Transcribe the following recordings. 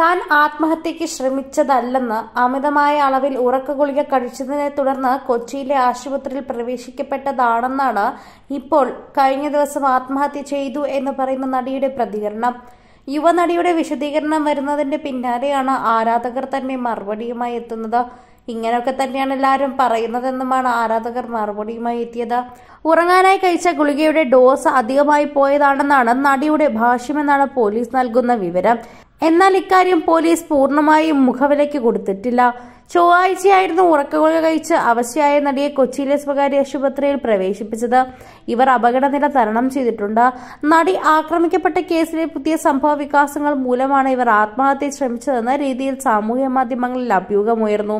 താൻ ആത്മഹത്യയ്ക്ക് ശ്രമിച്ചതല്ലെന്ന് അമിതമായ അളവിൽ ഉറക്ക ഗുളിക കഴിച്ചതിനെ തുടർന്ന് കൊച്ചിയിലെ ആശുപത്രിയിൽ പ്രവേശിക്കപ്പെട്ടതാണെന്നാണ് ഇപ്പോൾ കഴിഞ്ഞ ദിവസം ആത്മഹത്യ ചെയ്തു എന്ന് പറയുന്ന നടിയുടെ പ്രതികരണം യുവനടിയുടെ വിശദീകരണം വരുന്നതിന്റെ പിന്നാലെയാണ് ആരാധകർ തന്നെ മറുപടിയുമായി എത്തുന്നത് ഇങ്ങനെയൊക്കെ തന്നെയാണ് എല്ലാവരും പറയുന്നതെന്നുമാണ് ആരാധകർ മറുപടിയുമായി എത്തിയത് ഉറങ്ങാനായി കഴിച്ച ഗുളികയുടെ ഡോസ് അധികമായി പോയതാണെന്നാണ് നടിയുടെ ഭാഷ്യമെന്നാണ് പോലീസ് നൽകുന്ന വിവരം എന്നാൽ ഇക്കാര്യം പോലീസ് പൂർണ്ണമായും മുഖവിലയ്ക്ക് കൊടുത്തിട്ടില്ല ചൊവ്വാഴ്ചയായിരുന്നു ഉറക്കഗുളിക കഴിച്ച് അവശയായ നടിയെ കൊച്ചിയിലെ സ്വകാര്യ ആശുപത്രിയിൽ പ്രവേശിപ്പിച്ചത് ഇവർ അപകടനില തരണം ചെയ്തിട്ടുണ്ട് നടി ആക്രമിക്കപ്പെട്ട കേസിലെ പുതിയ സംഭവ വികാസങ്ങൾ മൂലമാണ് ഇവർ ആത്മഹത്യ ശ്രമിച്ചതെന്ന രീതിയിൽ സാമൂഹ്യ മാധ്യമങ്ങളിൽ അഭ്യൂഹമുയർന്നു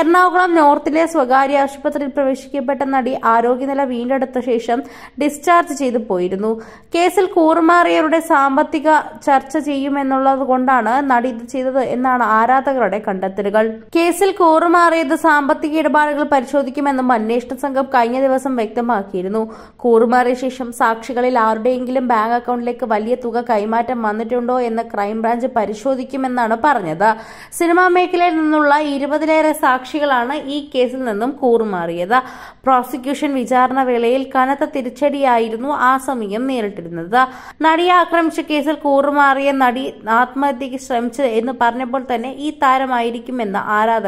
എറണാകുളം നോർത്തിലെ സ്വകാര്യ ആശുപത്രിയിൽ പ്രവേശിക്കപ്പെട്ട നടി ആരോഗ്യനില വീണ്ടെടുത്ത ശേഷം ഡിസ്ചാർജ് ചെയ്തു പോയിരുന്നു കേസിൽ കൂറുമാറിയവരുടെ സാമ്പത്തിക ചർച്ച ചെയ്യുമെന്നുള്ളത് കൊണ്ടാണ് നടി ഇത് ചെയ്തത് എന്നാണ് ആരാധകരുടെ കണ്ടെത്തലുകൾ കേസ് കേസിൽ കൂറുമാറിയത് സാമ്പത്തിക ഇടപാടുകൾ പരിശോധിക്കുമെന്നും അന്വേഷണ സംഘം കഴിഞ്ഞ ദിവസം വ്യക്തമാക്കിയിരുന്നു കൂറുമാറിയ ശേഷം സാക്ഷികളിൽ ആരുടെയെങ്കിലും ബാങ്ക് അക്കൗണ്ടിലേക്ക് വലിയ തുക കൈമാറ്റം വന്നിട്ടുണ്ടോ എന്ന് ക്രൈംബ്രാഞ്ച് പരിശോധിക്കുമെന്നാണ് പറഞ്ഞത് സിനിമാ മേഖലയിൽ നിന്നുള്ള ഇരുപതിലേറെ സാക്ഷികളാണ് ഈ കേസിൽ നിന്നും കൂറുമാറിയത് പ്രോസിക്യൂഷൻ വിചാരണ വേളയിൽ കനത്ത തിരിച്ചടിയായിരുന്നു ആ സമയം നേരിട്ടിരുന്നത് നടിയെ ആക്രമിച്ച കേസിൽ കൂറുമാറിയ നടി ആത്മഹത്യക്ക് ശ്രമിച്ചത് എന്ന് പറഞ്ഞപ്പോൾ തന്നെ ഈ താരമായിരിക്കുമെന്ന് ആരാധകർ